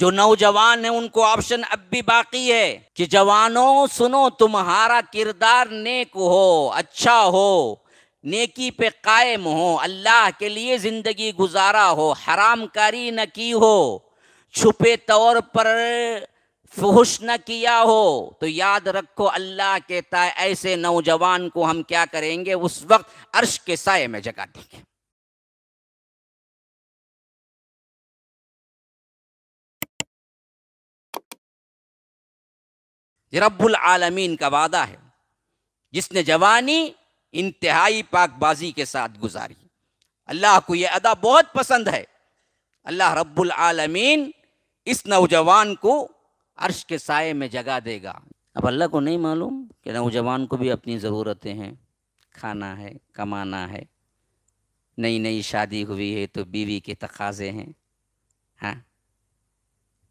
जो नौजवान है उनको ऑप्शन अब भी बाकी है कि जवानों सुनो तुम्हारा किरदार नेक हो अच्छा हो नेकी पे कायम हो अल्लाह के लिए ज़िंदगी गुजारा हो हराम कारी न की हो छुपे तौर पर फहश न किया हो तो याद रखो अल्लाह कहता है ऐसे नौजवान को हम क्या करेंगे उस वक्त अर्श के साय में जगा देंगे ये रब्बुल आलमीन का वादा है जिसने जवानी इंतहाई पाकबाजी के साथ गुजारी अल्लाह को यह अदा बहुत पसंद है अल्लाह रब्बुल आलमीन इस नौजवान को अर्श के साय में जगा देगा अब अल्लाह को नहीं मालूम कि नौजवान को भी अपनी ज़रूरतें हैं खाना है कमाना है नई नई शादी हुई है तो बीवी के तकाजे हैं हाँ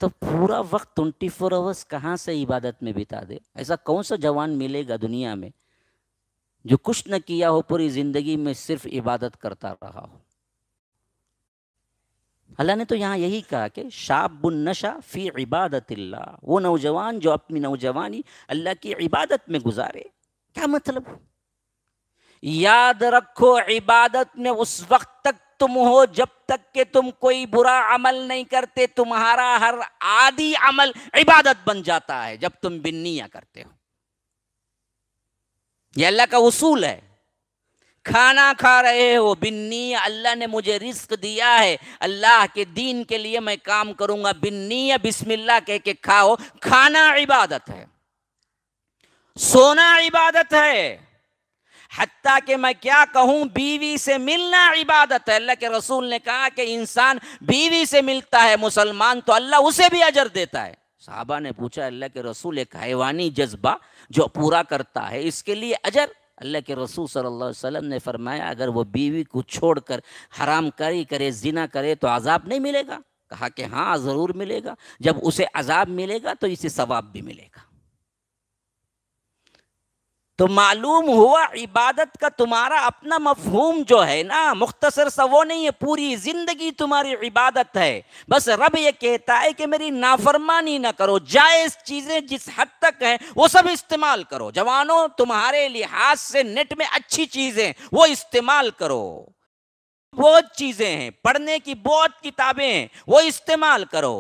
तो पूरा वक्त ट्वेंटी फोर आवर्स कहाँ से इबादत में बिता दे ऐसा कौन सा जवान मिलेगा दुनिया में जो कुछ न किया हो पूरी ज़िंदगी में सिर्फ इबादत करता रहा हो अल्लाह ने तो यहाँ यही कहा कि शाबुन नशा फ़ी इबादत वो नौजवान जो अपनी नौजवानी अल्लाह की इबादत में गुजारे क्या मतलब याद रखो इबादत में उस वक्त तक तुम हो जब तक के तुम कोई बुरा अमल नहीं करते तुम्हारा हर आदि अमल इबादत बन जाता है जब तुम बिन्निया करते हो यह अल्लाह का उसूल है खाना खा रहे हो बिन्नी अल्लाह ने मुझे रिस्क दिया है अल्लाह के दीन के लिए मैं काम करूंगा बिन्नी या बिस्मिल्लाह कह के खाओ खाना इबादत है सोना इबादत है हती कि मैं क्या कहूँ बीवी से मिलना इबादत है अल्लाह के रसूल ने कहा कि इंसान बीवी से मिलता है मुसलमान तो अल्लाह उसे भी अजर देता है साहबा ने पूछा अल्लाह के रसूल एक हैवानी जज्बा जो पूरा करता है इसके लिए अजर अल्लाह के रसूल सल्लल्लाहु अलैहि वसल्लम ने फरमाया अगर वो बीवी को छोड़कर हराम करी करे जिना करे तो आज़ाब नहीं मिलेगा कहा कि हाँ ज़रूर मिलेगा जब उसे अजाब मिलेगा तो इसे सवाब भी मिलेगा तो मालूम हुआ इबादत का तुम्हारा अपना मफहूम जो है ना मुख्तसर सा वो नहीं है पूरी ज़िंदगी तुम्हारी इबादत है बस रब ये कहता है कि मेरी नाफरमानी ना करो जायज़ चीज़ें जिस हद तक हैं वो सब इस्तेमाल करो जवानों तुम्हारे लिहाज से नेट में अच्छी चीज़ें वो इस्तेमाल करो बहुत चीज़ें हैं पढ़ने की बहुत किताबें हैं वो इस्तेमाल करो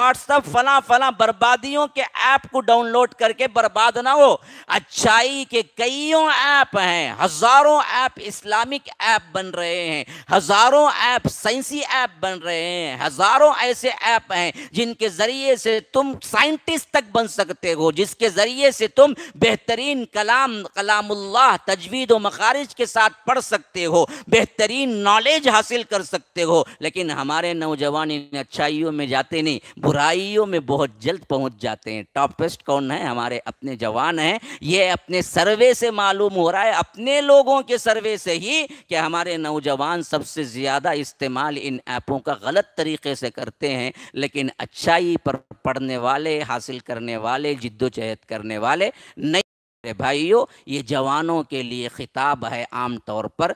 व्हाट्सअप फला फला बर्बादियों के ऐप को डाउनलोड करके बर्बाद ना हो अच्छाई के कईयों ऐप हैं हजारों ऐप इस्लामिक ऐप बन रहे हैं हजारों ऐप साइंसी ऐप बन रहे हैं हजारों ऐसे ऐप हैं जिनके ज़रिए से तुम साइंटिस्ट तक बन सकते हो जिसके ज़रिए से तुम बेहतरीन कलाम कलामुल्लाह तजवीद व मखारिज के साथ पढ़ सकते हो बेहतरीन नॉलेज हासिल कर सकते हो लेकिन हमारे नौजवान इन अच्छाइयों में जाते नहीं बुराइयों में बहुत जल्द पहुंच जाते हैं टॉपेस्ट कौन है हमारे अपने जवान हैं ये अपने सर्वे से मालूम हो रहा है अपने लोगों के सर्वे से ही कि हमारे नौजवान सबसे ज़्यादा इस्तेमाल इन ऐपों का गलत तरीके से करते हैं लेकिन अच्छाई पर पढ़ने वाले हासिल करने वाले जिद्दोजहद करने वाले नहीं भाइयों ये जवानों के लिए खिताब है आम तौर पर